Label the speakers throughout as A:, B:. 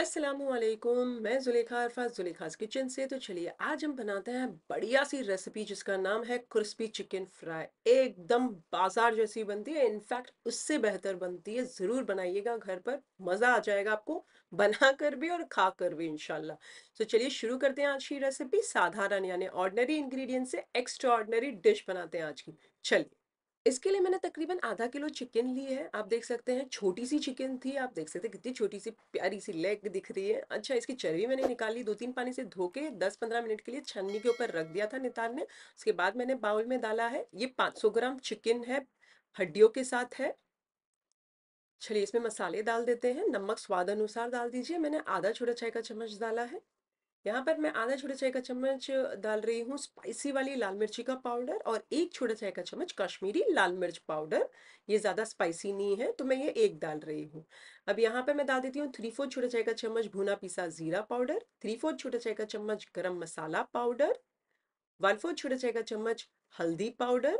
A: असलम मैं जुलेखा अरफा जुलेखास किचन से तो चलिए आज हम बनाते हैं बढ़िया सी रेसिपी जिसका नाम है क्रिस्पी चिकन फ्राई एकदम बाजार जैसी बनती है इनफैक्ट उससे बेहतर बनती है ज़रूर बनाइएगा घर पर मज़ा आ जाएगा आपको बना कर भी और खा कर भी इनशाला तो चलिए शुरू करते हैं आज की रेसिपी साधारण यानी ऑर्डनरी इंग्रीडियंट से एक्स्ट्रा ऑर्डनरी डिश बनाते हैं आज की चलिए इसके लिए मैंने तकरीबन आधा किलो चिकन ली है आप देख सकते हैं छोटी सी चिकन थी आप देख सकते हैं कितनी छोटी सी प्यारी सी लेग दिख रही है अच्छा इसकी चर्बी मैंने निकाली दो तीन पानी से धो के दस पंद्रह मिनट के लिए छन्नी के ऊपर रख दिया था ने उसके बाद मैंने बाउल में डाला है ये पाँच सौ ग्राम चिकन है हड्डियों के साथ है चलिए इसमें मसाले डाल देते हैं नमक स्वाद अनुसार डाल दीजिए मैंने आधा छोटा चाय का चम्मच डाला है यहाँ पर मैं आधा छोटा चाय का चम्मच डाल रही हूँ स्पाइसी वाली लाल मिर्ची का पाउडर और एक छोटा चाय का चम्मच कश्मीरी लाल मिर्च पाउडर ये ज़्यादा स्पाइसी नहीं है तो मैं ये एक डाल रही हूँ अब यहाँ पर मैं डाल देती हूँ थ्री फोर्थ छोटा चाय का चम्मच भुना पिसा ज़ीरा पाउडर थ्री फोर्थ छोटा चाय का चम्मच गर्म मसाला पाउडर वन फोर्थ छोटा चाय का चम्मच हल्दी पाउडर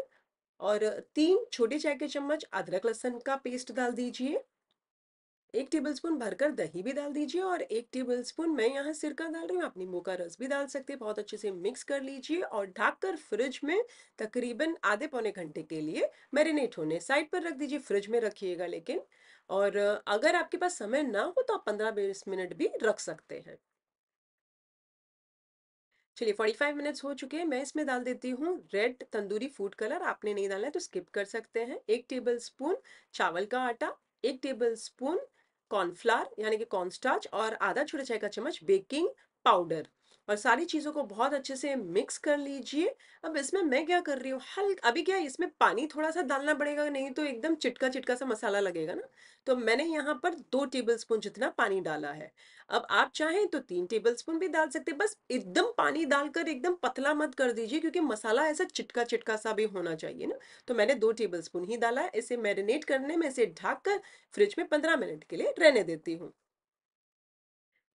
A: और तीन छोटे चाय के चम्मच अदरक लहसन का पेस्ट डाल दीजिए एक टेबलस्पून भरकर दही भी डाल दीजिए और एक टेबलस्पून मैं यहाँ सिरका डाल रही हूँ अपनी मोका का रस भी डाल सकते हैं बहुत अच्छे से मिक्स कर लीजिए और ढककर फ्रिज में तकरीबन आधे पौने घंटे के लिए मैरिनेट होने साइड पर रख दीजिए फ्रिज में रखिएगा लेकिन और अगर आपके पास समय ना हो तो आप पंद्रह बीस मिनट भी रख सकते हैं चलिए 45 मिनट्स हो चुके हैं मैं इसमें डाल देती हूँ रेड तंदूरी फूड कलर आपने नहीं डाला है तो स्किप कर सकते हैं एक टेबल स्पून चावल का आटा एक टेबल स्पून कॉर्नफ्लावर यानी कि कॉर्नस्टार्च और आधा छोटा चाय का चम्मच बेकिंग पाउडर और सारी चीज़ों को बहुत अच्छे से मिक्स कर लीजिए अब इसमें मैं क्या कर रही हूँ हल्का अभी क्या इसमें पानी थोड़ा सा डालना पड़ेगा नहीं तो एकदम चिटका चिटका सा मसाला लगेगा ना तो मैंने यहाँ पर दो टेबल स्पून जितना पानी डाला है अब आप चाहें तो तीन टेबल स्पून भी डाल सकते बस एकदम पानी डालकर एकदम पतला मत कर दीजिए क्योंकि मसाला ऐसा चिटका चिटका सा भी होना चाहिए ना तो मैंने दो टेबल स्पून ही डाला है इसे मैरिनेट करने में इसे ढाक कर फ्रिज में पंद्रह मिनट के लिए रहने देती हूँ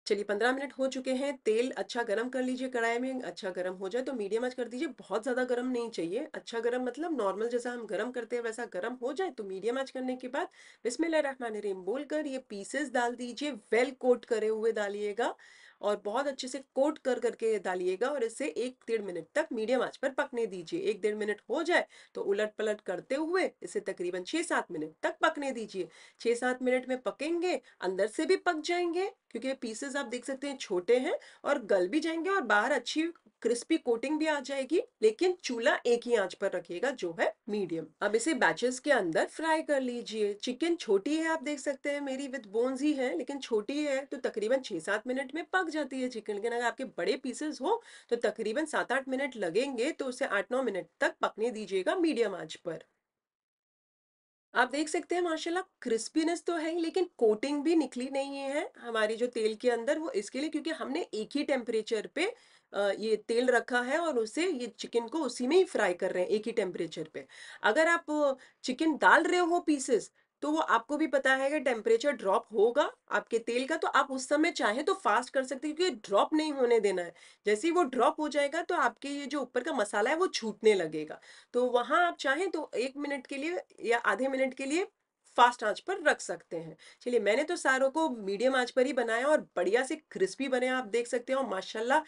A: चलिए पंद्रह मिनट हो चुके हैं तेल अच्छा गर्म कर लीजिए कढ़ाई में अच्छा गर्म हो जाए तो मीडियम आज कर दीजिए बहुत ज़्यादा गर्म नहीं चाहिए अच्छा गर्म मतलब नॉर्मल जैसा हम गर्म करते हैं वैसा गर्म हो जाए तो मीडियम आज करने के बाद बिस्मिल्लाह रहमान रहीम बोलकर ये पीसेस डाल दीजिए वेल कोट करे हुए डालिएगा और बहुत अच्छे से कोट कर करके डालिएगा और इसे एक डेढ़ मिनट तक मीडियम आंच पर पकने दीजिए एक डेढ़ मिनट हो जाए तो उलट पलट करते हुए इसे तकरीबन छः सात मिनट तक पकने दीजिए छः सात मिनट में पकेंगे अंदर से भी पक जाएंगे क्योंकि पीसेस आप देख सकते हैं छोटे हैं और गल भी जाएंगे और बाहर अच्छी क्रिस्पी कोटिंग भी आ जाएगी लेकिन चूल्हा एक ही आंच पर रखिएगा जो है मीडियम अब इसे बैचेस के अंदर फ्राई कर लीजिए चिकन छोटी है आप देख सकते हैं मेरी विद बोन्स ही है लेकिन छोटी है तो तकरीबन छह सात मिनट में पक जाती है चिकन लेकिन अगर आपके बड़े पीसेस हो तो तकरीबन सात आठ मिनट लगेंगे तो उसे आठ नौ मिनट तक पकने दीजिएगा मीडियम आंच पर आप देख सकते हैं माशाल्लाह क्रिस्पीनेस तो है ही लेकिन कोटिंग भी निकली नहीं है हमारी जो तेल के अंदर वो इसके लिए क्योंकि हमने एक ही टेम्परेचर पे ये तेल रखा है और उसे ये चिकन को उसी में ही फ्राई कर रहे हैं एक ही टेम्परेचर पे अगर आप चिकन डाल रहे हो पीसेस तो वो आपको भी पता है कि टेम्परेचर ड्रॉप होगा आपके तेल का तो आप उस समय चाहे तो फास्ट कर सकते हैं क्योंकि ड्रॉप नहीं होने देना है जैसे ही वो ड्रॉप हो जाएगा तो आपके ये जो ऊपर का मसाला है वो छूटने लगेगा तो वहाँ आप चाहें तो एक मिनट के लिए या आधे मिनट के लिए फास्ट आंच पर रख सकते हैं चलिए मैंने तो सारों को मीडियम आंच पर ही बनाया और बढ़िया से क्रिस्पी बने आप देख सकते हो माशाल्लाह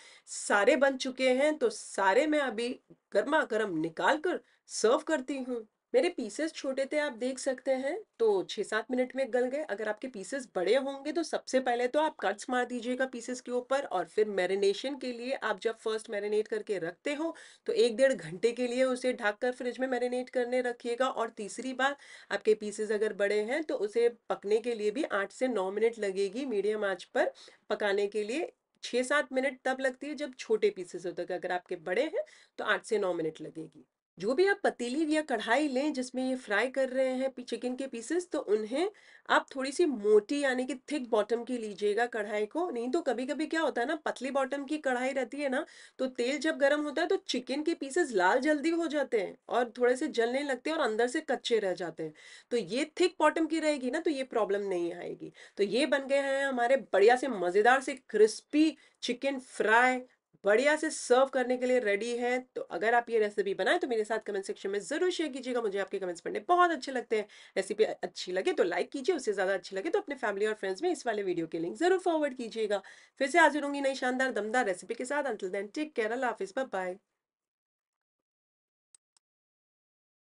A: सारे बन चुके हैं तो सारे मैं अभी गर्मा गर्म निकाल कर सर्व करती हूँ मेरे पीसेस छोटे थे आप देख सकते हैं तो छः सात मिनट में गल गए अगर आपके पीसेस बड़े होंगे तो सबसे पहले तो आप कट्स मार दीजिएगा पीसेस के ऊपर और फिर मैरिनेशन के लिए आप जब फर्स्ट मैरिनेट करके रखते हो तो एक डेढ़ घंटे के लिए उसे ढक कर फ्रिज में मैरिनेट करने रखिएगा और तीसरी बार आपके पीसेस अगर बड़े हैं तो उसे पकने के लिए भी आठ से नौ मिनट लगेगी मीडियम आँच पर पकाने के लिए छः सात मिनट तब लगती है जब छोटे पीसेस होते हैं अगर आपके बड़े हैं तो आठ से नौ मिनट लगेगी जो भी आप पतीली या कढ़ाई लें जिसमें ये फ्राई कर रहे हैं चिकन के पीसेस तो उन्हें आप थोड़ी सी मोटी यानी कि थिक बॉटम की लीजिएगा कढ़ाई को नहीं तो कभी कभी क्या होता है ना पतली बॉटम की कढ़ाई रहती है ना तो तेल जब गर्म होता है तो चिकन के पीसेस लाल जल्दी हो जाते हैं और थोड़े से जलने लगते हैं और अंदर से कच्चे रह जाते हैं तो ये थिक बॉटम की रहेगी ना तो ये प्रॉब्लम नहीं आएगी तो ये बन गए हैं हमारे बढ़िया से मज़ेदार से क्रिस्पी चिकन फ्राई बढ़िया से सर्व करने के लिए रेडी है तो अगर आप ये रेसिपी बनाएं तो मेरे साथ कमेंट सेक्शन में ज़रूर शेयर कीजिएगा मुझे आपके कमेंट्स पढ़ने बहुत अच्छे लगते हैं रेसिपी अच्छी लगे तो लाइक कीजिए उससे ज़्यादा अच्छी लगे तो अपने फैमिली और फ्रेंड्स में इस वाले वीडियो के लिंक ज़रूर फॉरवर्ड कीजिएगा फिर से हाजिर होंगी नई शानदार दमदार रेसिपी के साथ अंटिल देन टेक केयर अल्लाह हाफिज़ बाय